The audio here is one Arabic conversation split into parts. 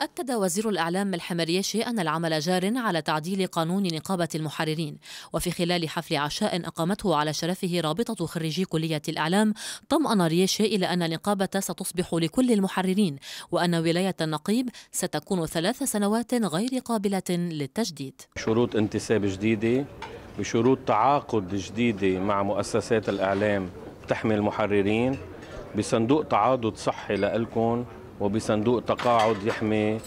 أكد وزير الإعلام الحمريشي أن العمل جار على تعديل قانون نقابة المحررين وفي خلال حفل عشاء أقامته على شرفه رابطة خريجي كلية الإعلام طمأن ريشي إلى أن النقابة ستصبح لكل المحررين وأن ولاية النقيب ستكون ثلاث سنوات غير قابلة للتجديد شروط انتساب جديدة بشروط تعاقد جديدة مع مؤسسات الإعلام تحمي المحررين بصندوق تعاضد صحي لكم وبصندوق تقاعد يحمي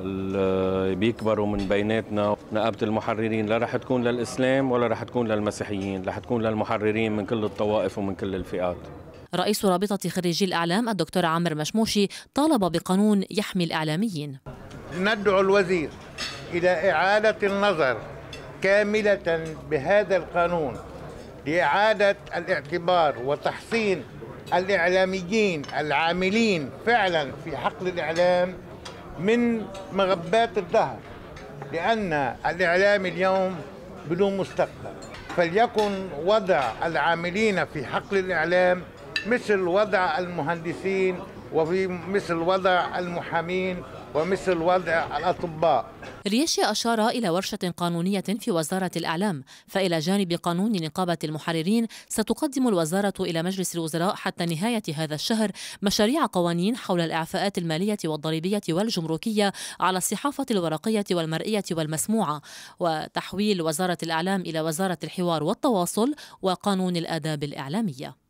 اللي بيكبروا من بيناتنا نقابة المحررين لا رح تكون للإسلام ولا رح تكون للمسيحيين رح تكون للمحررين من كل الطوائف ومن كل الفئات رئيس رابطة خريجي الإعلام الدكتور عامر مشموشي طالب بقانون يحمي الإعلاميين ندعو الوزير إلى إعادة النظر كاملة بهذا القانون لإعادة الاعتبار وتحسين الإعلاميين العاملين فعلا في حقل الإعلام من مغبات الدهر لأن الإعلام اليوم بدون مستقبل فليكن وضع العاملين في حقل الإعلام مثل وضع المهندسين وفي مثل وضع المحامين ومثل وضع الأطباء ريشي أشار إلى ورشة قانونية في وزارة الإعلام فإلى جانب قانون نقابة المحررين ستقدم الوزارة إلى مجلس الوزراء حتى نهاية هذا الشهر مشاريع قوانين حول الإعفاءات المالية والضريبية والجمركية على الصحافة الورقية والمرئية والمسموعة وتحويل وزارة الإعلام إلى وزارة الحوار والتواصل وقانون الآداب الإعلامية